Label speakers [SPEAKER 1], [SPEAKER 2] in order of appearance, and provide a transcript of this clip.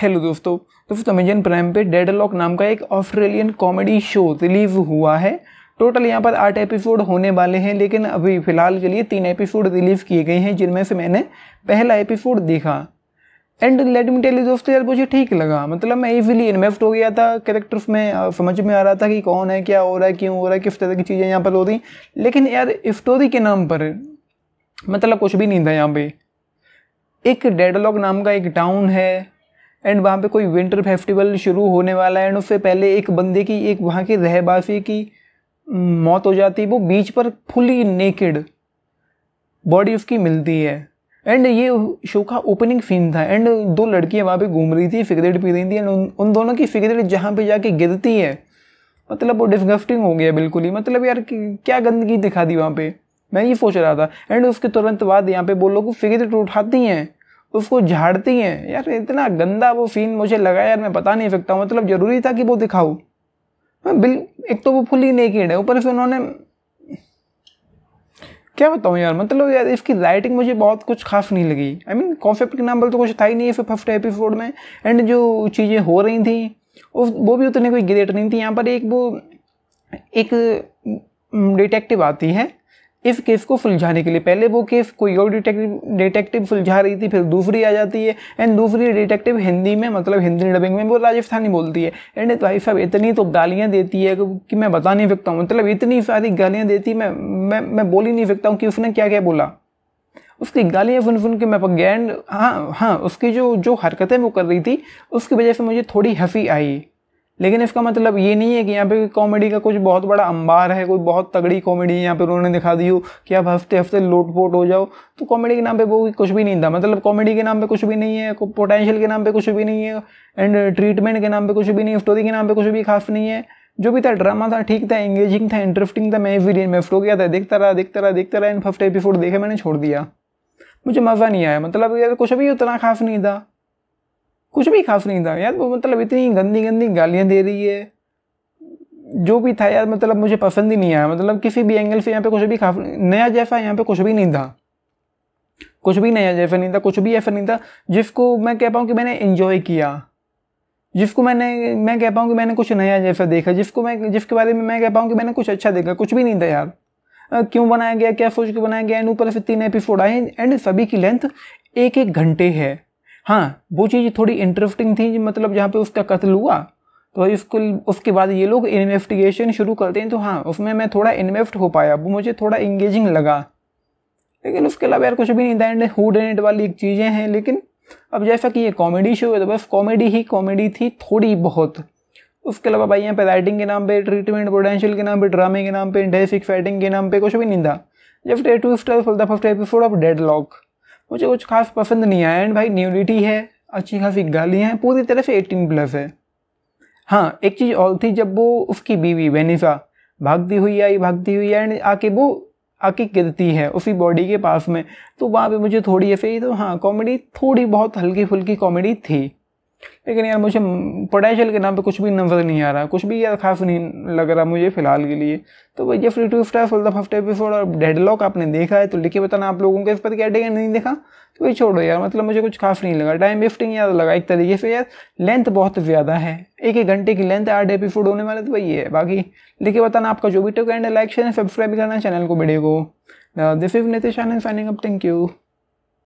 [SPEAKER 1] hello दोस्तों दोस्तों तो अमेजन प्राइम पे डेडलॉक नाम का एक ऑस्ट्रेलियन कॉमेडी शो रिलीज हुआ है टोटल यहाँ पर आठ एपिसोड होने वाले हैं लेकिन अभी फ़िलहाल के लिए तीन एपिसोड रिलीज़ किए गए हैं जिनमें से मैंने पहला एपिसोड देखा एंड लेट मी टेल दोस्तों यार मुझे ठीक लगा मतलब मैं इजिली इन्वेस्ट हो गया था कैरेक्टर्स में समझ में आ रहा था कि कौन है क्या हो रहा है क्यों हो रहा है किस तरह की चीज़ें यहाँ पर हो रही लेकिन यार स्टोरी के नाम पर मतलब कुछ भी नहीं था यहाँ पे एक डेडलॉग नाम का एक टाउन है एंड वहाँ पे कोई विंटर फेस्टिवल शुरू होने वाला है एंड उससे पहले एक बंदे की एक वहाँ के रहवासी की मौत हो जाती है वो बीच पर फुली नेकेड बॉडी उसकी मिलती है एंड ये शो का ओपनिंग सीन था एंड दो लड़कियाँ वहाँ पे घूम रही थी सिगरेट पी रही थी एंड उन, उन दोनों की सिगरेट जहाँ पे जाके गिरती है मतलब वो डिस्गस्टिंग हो गया बिल्कुल ही मतलब यार क्या गंदगी दिखा दी वहाँ पे मैं ये सोच रहा था एंड उसके तुरंत बाद यहाँ पे वो लोग सिगरेट उठाती हैं उसको झाड़ती हैं यार इतना गंदा वो फीन मुझे लगा यार मैं बता नहीं सकता हूँ मतलब ज़रूरी था कि वो दिखाऊँ हाँ, बिल एक तो वो फुली नेकेड है ऊपर से उन्होंने क्या बताऊँ यार मतलब यार इसकी राइटिंग मुझे बहुत कुछ खास नहीं लगी आई मीन कॉन्सेप्ट के नाम पर तो कुछ था ही नहीं है फर्स्ट एपिसोड में एंड जो चीज़ें हो रही थी वो भी उतनी कोई ग्रेट नहीं थी यहाँ पर एक वो एक डिटेक्टिव आती है इस केस को सुलझाने के लिए पहले वो केस कोई और डिटेक्टिव डिटेक्टिव सुलझा रही थी फिर दूसरी आ जाती है एंड दूसरी डिटेक्टिव हिंदी में मतलब हिंदी डबिंग में वो राजस्थानी बोलती है एंड भाई साहब इतनी तो गालियाँ देती है कि मैं बता नहीं सकता हूँ मतलब इतनी सारी गालियाँ देती मैं मैं मैं बोल ही नहीं सकता हूँ कि उसने क्या क्या बोला उसकी गालियाँ सुन सुन के मैं पक गया एंड हाँ हाँ उसकी जो जो हरकतें वो कर रही थी उसकी वजह से मुझे थोड़ी हंसी आई लेकिन इसका मतलब ये नहीं है कि यहाँ पे कॉमेडी का कुछ बहुत बड़ा अंबार है कोई बहुत तगड़ी कॉमेडी है यहाँ पर उन्होंने दिखा दी हो कि आप हफ्ते हफ्ते लोट पोट हो जाओ तो कॉमेडी के नाम पे वो कुछ भी नहीं था मतलब कॉमेडी के नाम पे कुछ भी नहीं है पोटेंशियल के नाम पे कुछ भी नहीं है एंड ट्रीटमेंट के नाम पे कुछ भी नहीं है स्टोरी के नाम पे कुछ भी खास नहीं है जो भी था ड्रामा था ठीक था एंगेजिंग था इंटरेस्टिंग था मैं भी में फ्टो गया था देखता रहा देखता रहा देखता रहा इन फर्स्ट एपिसोड देखे मैंने छोड़ दिया मुझे मज़ा नहीं आया मतलब यार कुछ भी उतना खास नहीं था कुछ भी खास नहीं था यार वो मतलब इतनी गंदी गंदी गालियाँ दे रही है जो भी था यार मतलब मुझे पसंद ही नहीं आया मतलब किसी भी एंगल से यहाँ पे कुछ भी खास नया जैसा यहाँ पे कुछ भी नहीं था कुछ भी नया जैसा नहीं था कुछ भी ऐसा नहीं था जिसको मैं कह पाऊँ कि मैंने इन्जॉय किया जिसको मैंने मैं कह पाऊँ कि मैंने कुछ नया जैसा देखा जिसको मैं जिसके बारे में मैं कह पाऊँ कि मैंने कुछ अच्छा देखा कुछ भी नहीं था यार क्यों बनाया गया क्या सोच के बनाया गया एंड ऊपर से तीन एपिसोड आए एंड सभी की लेंथ एक एक घंटे है हाँ वो चीज़ थोड़ी इंटरेस्टिंग थी मतलब जहाँ पे उसका कत्ल हुआ तो इसको उसके बाद ये लोग इन्वेस्टिगेशन शुरू करते हैं तो हाँ उसमें मैं थोड़ा इन्वेस्ट हो पाया वो मुझे थोड़ा इंगेजिंग लगा लेकिन उसके अलावा यार कुछ भी नहीं दैंड हु एंड वाली चीज़ें हैं लेकिन अब जैसा कि ये कॉमेडी शो है तो बस कॉमेडी ही कॉमेडी थी थोड़ी बहुत उसके अलावा भाई यहाँ पे राइटिंग के नाम पे ट्रीटमेंट पोटेंशियल के नाम पे ड्रामे के नाम पे इंटेसिक फाइटिंग के नाम पे कुछ भी नहीं था जब two star for the first episode of dead lock मुझे कुछ खास पसंद नहीं आया एंड भाई न्यूडिटी है अच्छी खासी गालियाँ हैं पूरी तरह से एटीन प्लस है हाँ एक चीज़ और थी जब वो उसकी बीवी वेनिसा भागती हुई आई भागती हुई एंड आके वो आके गिरती है उसी बॉडी के पास में तो वहाँ पे मुझे थोड़ी ऐसे ही तो हाँ कॉमेडी थोड़ी बहुत हल्की फुल्की कॉमेडी थी लेकिन यार मुझे पोटेंशियल के नाम पे कुछ भी नज़र नहीं आ रहा कुछ भी यार खास नहीं लग रहा मुझे फ़िलहाल के लिए तो भैया फ्री टू स्टार सोलह हफ्ते एपिसोड और डेडलॉक आपने देखा है तो लिखे बताना आप लोगों के इस पर क्या डे नहीं देखा तो भाई छोड़ो यार मतलब मुझे कुछ खास नहीं लगा टाइम लिफ्टिंग यार लगा एक तरीके से यार लेंथ बहुत ज़्यादा है एक एक घंटे की लेंथ आठ एपिसोड होने वाले तो भाई ये है बाकी लिखे बताना आपका जो भी टू एंड लाइक शेयर सब्सक्राइब करना चैनल को वीडियो को this is Nitish Anand signing up thank you